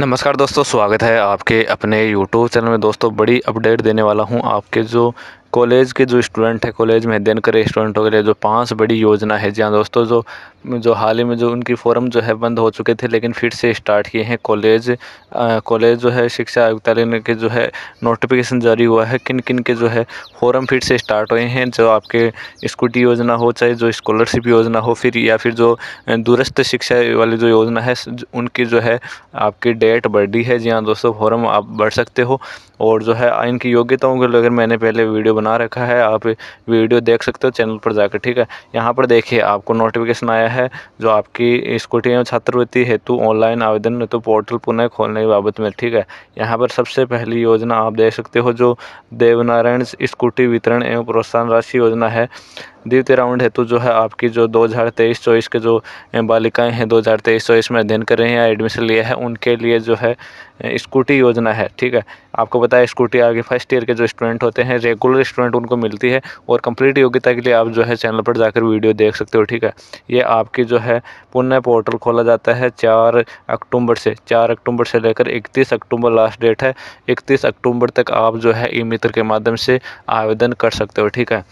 नमस्कार दोस्तों स्वागत है आपके अपने यूट्यूब चैनल में दोस्तों बड़ी अपडेट देने वाला हूं आपके जो कॉलेज के जो स्टूडेंट हैं कॉलेज में अध्ययन करे स्टूडेंटों के लिए जो पांच बड़ी योजना है जी हाँ दोस्तों जो जो हाल ही में जो उनकी फॉरम जो है बंद हो चुके थे लेकिन फिर से स्टार्ट किए हैं कॉलेज कॉलेज जो है शिक्षा आयुक्तालय के जो है नोटिफिकेशन जारी हुआ है किन किन के जो है फॉर्म फिर से स्टार्ट हुए हैं जो आपके स्कूटी योजना हो चाहे जो स्कॉलरशिप योजना हो फिर या फिर जो दूरस्थ शिक्षा वाली जो योजना है उनकी जो है आपकी डेट बढ़ी है जी हाँ दोस्तों फॉर्म आप बढ़ सकते हो और जो है इनकी योग्यताओं को लेकर मैंने पहले वीडियो बना रखा है आप वीडियो देख सकते हो चैनल पर जाकर ठीक है यहाँ पर देखिए आपको नोटिफिकेशन आया है जो आपकी स्कूटी एवं छात्रवृत्ति हेतु ऑनलाइन आवेदन तो पोर्टल पुनः खोलने की बाबत में ठीक है यहाँ पर सबसे पहली योजना आप देख सकते हो जो देवनारायण स्कूटी वितरण एवं प्रोत्साहन राशि योजना है द्वितीय राउंड हेतु जो है आपकी जो दो हज़ार तेईस चौबीस के जो बालिकाएं हैं दो हज़ार तेईस चौबीस में अध्ययन कर रहे हैं या एडमिशन लिया है उनके लिए जो है स्कूटी योजना है ठीक है आपको पता है स्कूटी आगे फर्स्ट ईयर के जो स्टूडेंट होते हैं रेगुलर स्टूडेंट उनको मिलती है और कंप्लीट योग्यता के लिए आप जो है चैनल पर जाकर वीडियो देख सकते हो ठीक है ये आपकी जो है पुनः पोर्टल खोला जाता है चार अक्टूबर से चार अक्टूबर से लेकर इकतीस अक्टूबर लास्ट डेट है इकतीस अक्टूबर तक आप जो है ई मित्र के माध्यम से आवेदन कर सकते हो ठीक है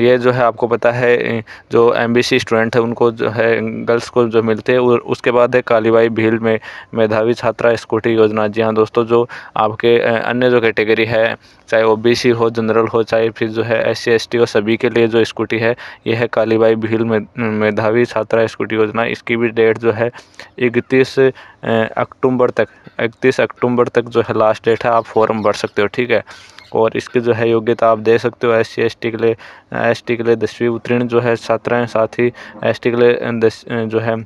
ये जो है आपको पता है जो एम स्टूडेंट है उनको जो है गर्ल्स को जो मिलते हैं उसके बाद है कालीबाई भील में मेधावी छात्रा स्कूटी योजना जी हाँ दोस्तों जो आपके अन्य जो कैटेगरी है चाहे ओ हो जनरल हो चाहे फिर जो है एस सी हो सभी के लिए जो स्कूटी है यह है कालीबाई भील में मेधावी छात्रा स्कूटी योजना इसकी भी डेट जो है इकतीस अक्टूबर तक इकतीस अक्टूबर तक जो है लास्ट डेट है आप फॉर्म भर सकते हो ठीक है और इसके जो है योग्यता तो आप दे सकते हो एस सी एस टी के लिए एस टी के लिए दसवीं उत्तीर्ण जो है छात्राएँ हैं साथ ही एस टी के लिए दस जो है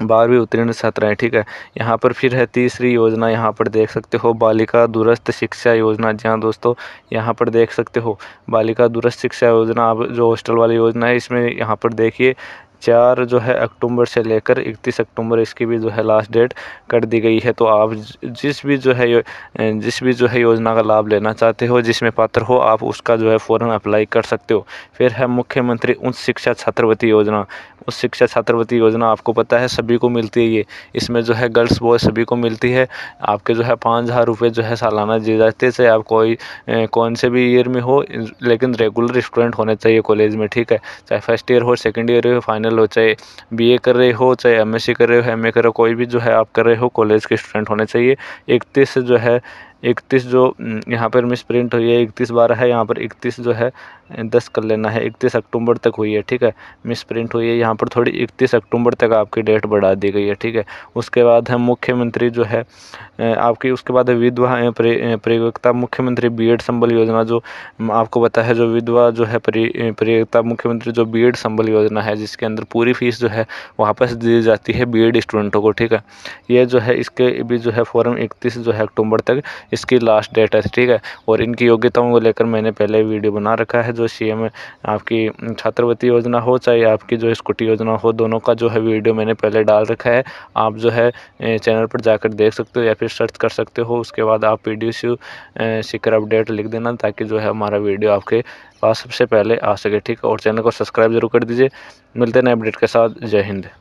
बारहवीं उत्तीर्ण छात्र हैं ठीक है यहाँ पर फिर है तीसरी योजना यहाँ पर देख सकते हो बालिका दुरस्थ शिक्षा योजना जी हाँ दोस्तों यहाँ पर देख सकते हो बालिका दुरस्त शिक्षा योजना आप जो हॉस्टल वाली योजना है इसमें यहाँ पर देखिए चार जो है अक्टूबर से लेकर इकतीस अक्टूबर इसकी भी जो है लास्ट डेट कर दी गई है तो आप जिस भी जो है जिस भी जो है योजना का लाभ लेना चाहते हो जिसमें पात्र हो आप उसका जो है फ़ौरन अप्लाई कर सकते हो फिर है मुख्यमंत्री उच्च शिक्षा छात्रवृत्ति योजना उच्च शिक्षा छात्रवृत्ति योजना आपको पता है सभी को मिलती है ये इसमें जो है गर्ल्स बॉय सभी को मिलती है आपके जो है पाँच हज़ार रुपये जो है सालाना दिए जाते से आप कोई कौन से भी ईयर में हो लेकिन रेगुलर स्टूडेंट होने चाहिए कॉलेज में ठीक है चाहे फर्स्ट ईयर हो सेकेंड ईयर हो फाइनल लो चाहे बीए कर रहे हो चाहे एमएससी कर रहे हो एमए कर रहे हो कोई भी जो है आप कर रहे हो कॉलेज के स्टूडेंट होने चाहिए इकतीस से जो है इकतीस जो यहाँ पर मिस प्रिंट हुई है इकतीस बारह है यहाँ पर इकतीस जो है दस कर लेना है इकतीस अक्टूबर तक हुई है ठीक है मिस प्रिंट हुई है यहाँ पर थोड़ी इकतीस अक्टूबर तक आपकी डेट बढ़ा दी गई है ठीक है उसके बाद है मुख्यमंत्री जो है आपकी उसके बाद है विधवा प्रयोगता मुख्यमंत्री बी संबल योजना जो आपको पता है जो विधवा जो है प्रयोगता मुख्यमंत्री जो बी संबल योजना है जिसके अंदर पूरी फीस जो है वापस दी जाती है बी स्टूडेंटों को ठीक है ये जो है इसके भी जो है फॉर्म इकतीस जो है अक्टूबर तक इसकी लास्ट डेट है ठीक है और इनकी योग्यताओं को लेकर मैंने पहले वीडियो बना रखा है जो सी एम आपकी छात्रवृत्ति योजना हो चाहे आपकी जो स्कूटी योजना हो दोनों का जो है वीडियो मैंने पहले डाल रखा है आप जो है चैनल पर जाकर देख सकते हो या फिर सर्च कर सकते हो उसके बाद आप पी डी सीकर अपडेट लिख देना ताकि जो है हमारा वीडियो आपके पास सबसे पहले आ सके ठीक है और चैनल को सब्सक्राइब जरूर कर दीजिए मिलते हैं अपडेट के साथ जय हिंद